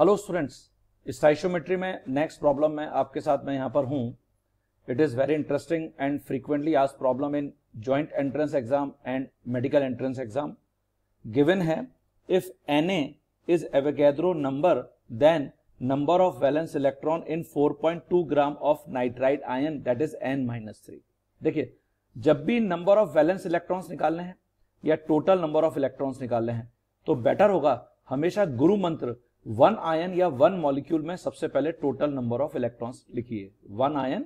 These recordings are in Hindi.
हेलो स्टूडेंट्स स्टाइशोमेट्री में नेक्स्ट प्रॉब्लम में आपके साथ मैं यहां पर हूं it is very interesting and frequently आज problem in joint entrance exam and medical entrance exam given है if N A is Avogadro number then number of valence electron in 4.2 gram of nitride ion that is N minus three देखिए जब भी नंबर ऑफ वैलेंस इलेक्ट्रॉन्स निकालने हैं या टोटल नंबर ऑफ इलेक्ट्रॉन्स निकालने हैं तो बेटर होगा हमेशा गुरु मंत्र वन आयन या वन मॉलिक्यूल में सबसे पहले टोटल नंबर ऑफ इलेक्ट्रॉन्स लिखिए वन आयन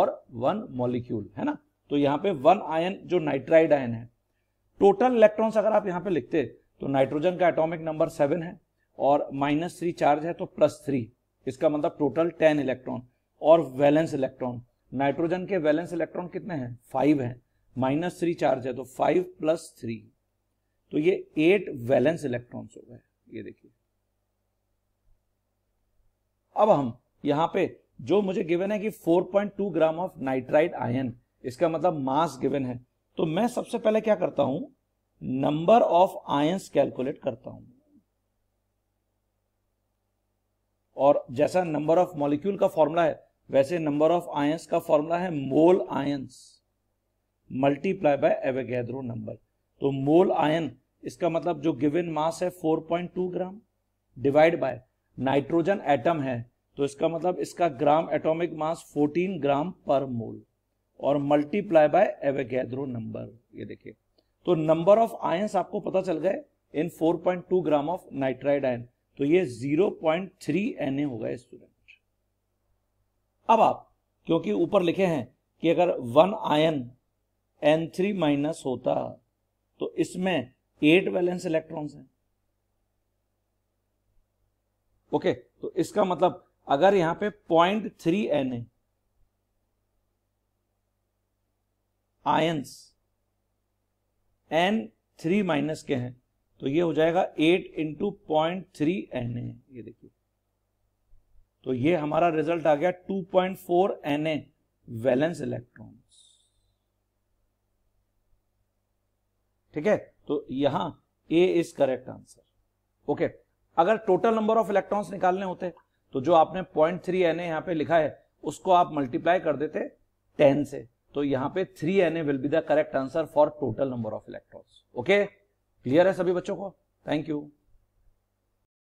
और वन मॉलिक्यूल है ना तो यहां पे वन आयन जो नाइट्राइड आयन है टोटल इलेक्ट्रॉन्स अगर आप यहां पे लिखते तो नाइट्रोजन का एटॉमिक नंबर सेवन है और माइनस थ्री चार्ज है तो प्लस थ्री इसका मतलब टोटल टेन इलेक्ट्रॉन और वैलेंस इलेक्ट्रॉन नाइट्रोजन के वैलेंस इलेक्ट्रॉन कितने हैं फाइव है माइनस थ्री चार्ज है तो फाइव प्लस थ्री तो ये एट वैलेंस इलेक्ट्रॉन हो गए ये देखिए अब हम यहाँ पे जो मुझे गिवन है कि 4.2 ग्राम ऑफ नाइट्राइड आयन इसका मतलब मास गिवन है तो मैं सबसे पहले क्या करता हूं नंबर ऑफ आयंस कैलकुलेट करता हूं और जैसा नंबर ऑफ मॉलिक्यूल का फॉर्मूला है वैसे नंबर ऑफ आयंस का फॉर्मूला है mole ions multiply by Avogadro number तो मोल आयन इसका मतलब जो गिवन मास है 4.2 gram divide by nitrogen atom है तो इसका मतलब इसका ग्राम एटॉमिक मास 14 ग्राम पर मोल और मल्टीप्लाई बाय एवेगैद्रो नंबर ये देखिए तो नंबर ऑफ आयंस आपको पता चल गए in 4.2 gram of nitride ion तो ये 0.3 पॉइंट एन होगा स्टूडेंट अब आप क्योंकि ऊपर लिखे हैं कि अगर one ion N three minus होता तो इसमें एट वैलेंस इलेक्ट्रॉन्स हैं ओके तो इसका मतलब अगर यहां पे point three N ions N three minus के हैं तो ये हो जाएगा eight into point three N A ये देखिए तो ये हमारा रिजल्ट आ गया two point four N A valence electron ठीक है तो यहां A is correct answer okay अगर टोटल नंबर ऑफ इलेक्ट्रॉन्स निकालने होते हैं तो जो आपने पॉइंट थ्री एन ए यहाँ पे लिखा है उसको आप मल्टीप्लाई कर देते टेन से तो यहाँ पे three N A will be the correct answer for total number of electrons okay clear है सभी बच्चों को थैंक यू